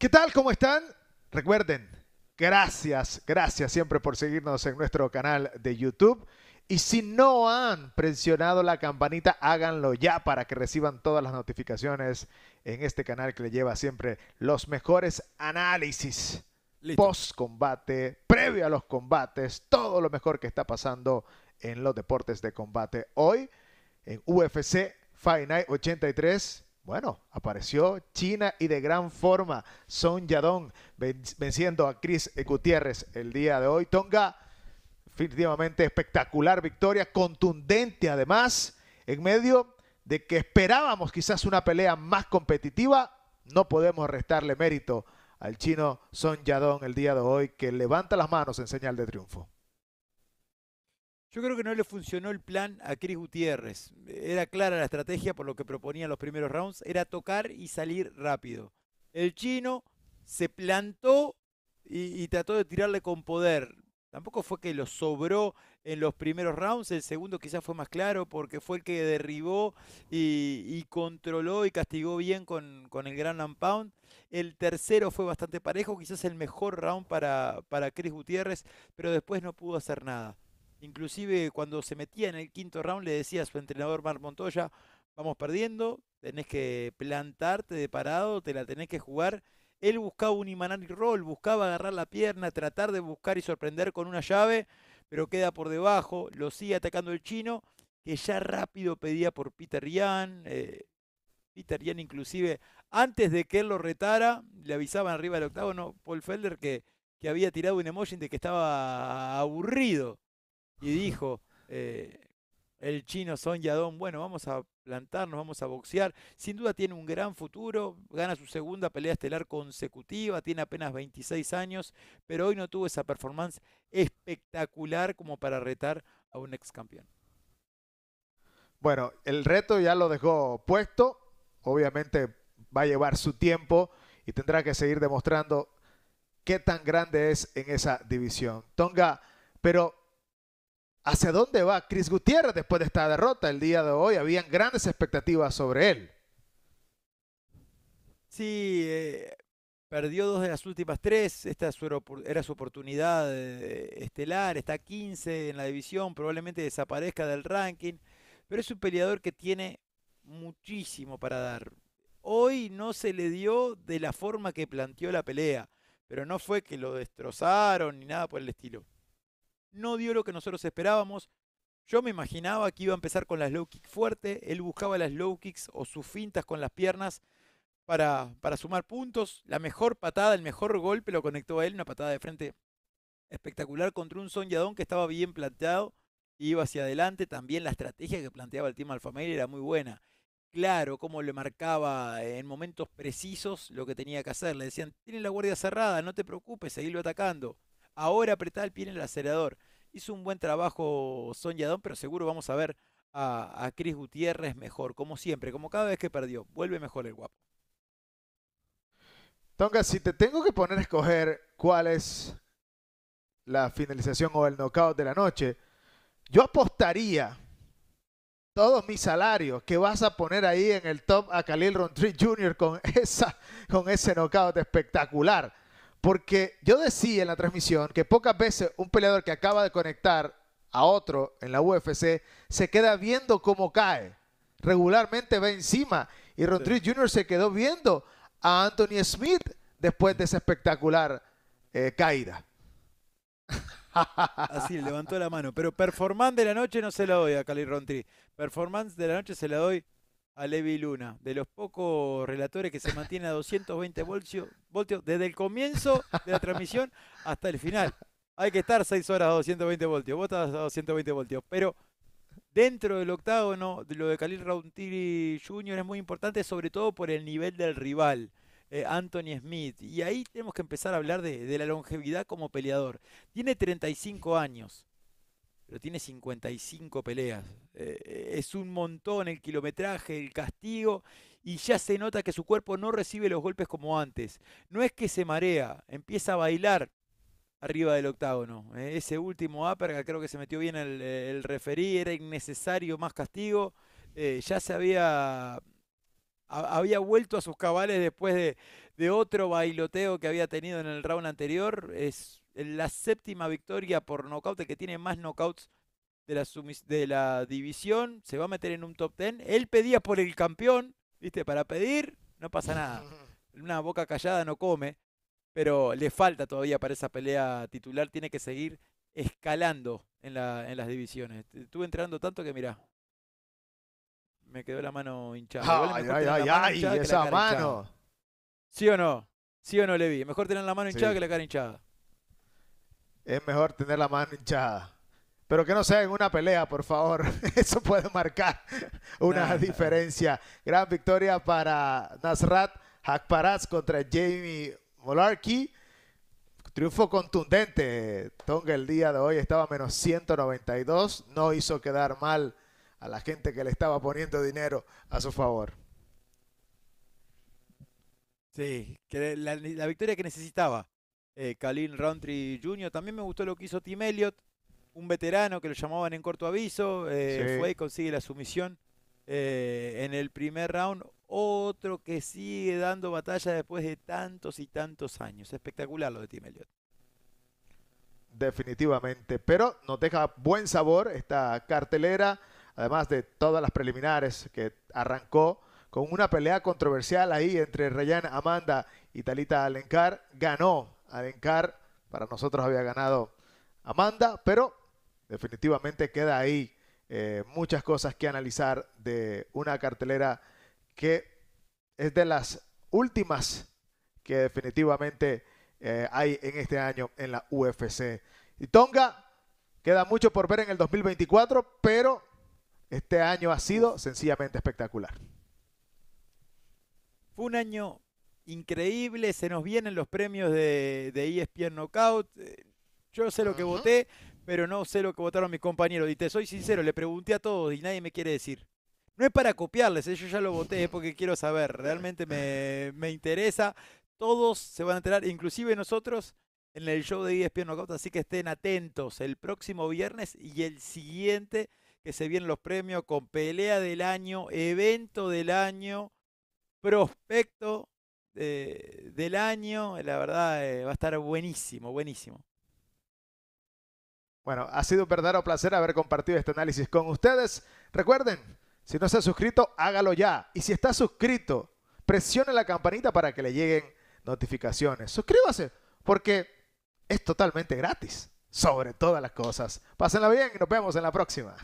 ¿Qué tal? ¿Cómo están? Recuerden, gracias, gracias siempre por seguirnos en nuestro canal de YouTube. Y si no han presionado la campanita, háganlo ya para que reciban todas las notificaciones en este canal que le lleva siempre los mejores análisis post combate, previo a los combates, todo lo mejor que está pasando en los deportes de combate hoy en UFC Fight Night 83 bueno, apareció China y de gran forma Son Yadong venciendo a Chris Gutiérrez el día de hoy. Tonga, definitivamente espectacular victoria, contundente además, en medio de que esperábamos quizás una pelea más competitiva. No podemos restarle mérito al chino Son Yadong el día de hoy, que levanta las manos en señal de triunfo. Yo creo que no le funcionó el plan a Chris Gutiérrez. Era clara la estrategia por lo que proponían los primeros rounds, era tocar y salir rápido. El chino se plantó y, trató de tirarle con poder. Tampoco fue que lo sobró en los primeros rounds, el segundo quizás fue más claro porque fue el que derribó y, controló y castigó bien con, el gran and El tercero fue bastante parejo, quizás el mejor round para, para Chris Gutiérrez, pero después no pudo hacer nada. Inclusive cuando se metía en el quinto round le decía a su entrenador Mar Montoya, vamos perdiendo, tenés que plantarte de parado, te la tenés que jugar. Él buscaba un imanar roll, buscaba agarrar la pierna, tratar de buscar y sorprender con una llave, pero queda por debajo, lo sigue atacando el chino, que ya rápido pedía por Peter Yan. Eh, Peter Yan inclusive, antes de que él lo retara, le avisaban arriba del octavo, Paul Felder que, que había tirado un emoji de que estaba aburrido y dijo eh, el chino Son Yadón, bueno, vamos a plantarnos, vamos a boxear. Sin duda tiene un gran futuro, gana su segunda pelea estelar consecutiva, tiene apenas 26 años, pero hoy no tuvo esa performance espectacular como para retar a un ex campeón. Bueno, el reto ya lo dejó puesto, obviamente va a llevar su tiempo y tendrá que seguir demostrando qué tan grande es en esa división. Tonga, pero ¿Hacia dónde va Chris Gutiérrez después de esta derrota el día de hoy? Habían grandes expectativas sobre él. Sí, eh, perdió dos de las últimas tres. Esta era su oportunidad eh, estelar. Está 15 en la división. Probablemente desaparezca del ranking. Pero es un peleador que tiene muchísimo para dar. Hoy no se le dio de la forma que planteó la pelea. Pero no fue que lo destrozaron ni nada por el estilo no dio lo que nosotros esperábamos. Yo me imaginaba que iba a empezar con las low kicks fuerte, él buscaba las low kicks o sus fintas con las piernas para, para sumar puntos. La mejor patada, el mejor golpe lo conectó a él, una patada de frente espectacular contra un Son que estaba bien planteado, iba hacia adelante, también la estrategia que planteaba el Team Alfa era muy buena claro cómo le marcaba en momentos precisos lo que tenía que hacer. Le decían, tiene la guardia cerrada, no te preocupes, seguirlo atacando. Ahora apretá el pie en el acelerador. Hizo un buen trabajo Son pero seguro vamos a ver a, Chris Cris Gutiérrez mejor, como siempre, como cada vez que perdió. Vuelve mejor el guapo. Tonga, si te tengo que poner a escoger cuál es la finalización o el knockout de la noche, yo apostaría todos mis salarios que vas a poner ahí en el top a Khalil Rondri Jr. con, esa, con ese knockout espectacular. Porque yo decía en la transmisión que pocas veces un peleador que acaba de conectar a otro en la UFC se queda viendo cómo cae. Regularmente va encima. Y Rodríguez Jr. se quedó viendo a Anthony Smith después de esa espectacular eh, caída. Así, levantó la mano. Pero performance de la noche no se la doy a Cali Rontri. Performance de la noche se la doy a Levi Luna, de los pocos relatores que se mantiene a 220 voltios, desde el comienzo de la transmisión hasta el final. Hay que estar 6 horas a 220 voltios, vos estás a 220 voltios, pero dentro del octágono, lo de Khalil Roundtree Jr. es muy importante, sobre todo por el nivel del rival. Eh, Anthony Smith, y ahí tenemos que empezar a hablar de, de la longevidad como peleador. Tiene 35 años, pero tiene 55 peleas. Eh, eh, es un montón el kilometraje, el castigo, y ya se nota que su cuerpo no recibe los golpes como antes. No es que se marea, empieza a bailar arriba del octágono. Eh, ese último upper, creo que se metió bien el, el referí, era innecesario más castigo. ya se había había vuelto a sus cabales después de, de, otro bailoteo que había tenido en el round anterior. Es la séptima victoria por nocaut, el que tiene más knockouts de la, de la división. Se va a meter en un top ten. Él pedía por el campeón, ¿viste? Para pedir, no pasa nada. Una boca callada no come, pero le falta todavía para esa pelea titular. Tiene que seguir escalando en, la, en las divisiones. Estuve entrando tanto que mira me quedó la mano hinchada. Ay, ay, ay, esa mano. ¿Sí o no? ¿Sí o no, Levi? Mejor tener la mano hinchada que la cara hinchada. Es mejor tener la mano hinchada. Pero que no sea en una pelea, por favor. Eso puede marcar una diferencia. Gran victoria para Nasrat Hakparaz contra Jamie Molarkey. Triunfo contundente. Tonga el día de hoy estaba a menos 192. No hizo quedar mal a la gente que le estaba poniendo dinero a su favor. Sí, la, victoria que necesitaba. Eh, Kalin Rountree Jr. También me gustó lo que hizo Tim Elliott, un veterano que lo llamaban en corto aviso. Eh, fue y consigue la sumisión eh, en el primer round. Otro que sigue dando batalla después de tantos y tantos años. Espectacular lo de Tim Elliott. Definitivamente, pero nos deja buen sabor esta cartelera además de todas las preliminares que arrancó con una pelea controversial ahí entre Rayan Amanda y Talita Alencar. Ganó Alencar, para nosotros había ganado Amanda, pero definitivamente queda ahí eh, muchas cosas que analizar de una cartelera que es de las últimas que definitivamente eh, hay en este año en la UFC. Y Tonga, queda mucho por ver en el 2024, pero este año ha sido sencillamente espectacular. Fue un año increíble, se nos vienen los premios de, de ESPN Knockout. Eh, yo sé lo que voté, pero no sé lo que votaron mis compañeros. Y te soy sincero, le pregunté a todos y nadie me quiere decir. No es para copiarles, eh, yo ya lo voté, es porque quiero saber, realmente me, me interesa. Todos se van a enterar, inclusive nosotros, en el show de ESPN Knockout, así que estén atentos el próximo viernes y el siguiente que se vienen los premios con pelea del año, evento del año, prospecto del año. La verdad, eh, va a estar buenísimo, buenísimo. Bueno, ha sido un verdadero placer haber compartido este análisis con ustedes. Recuerden, si no se ha suscrito, hágalo ya. Y si está suscrito, presione la campanita para que le lleguen notificaciones. Suscríbase, porque es totalmente gratis sobre todas las cosas. Pásenla bien y nos vemos en la próxima.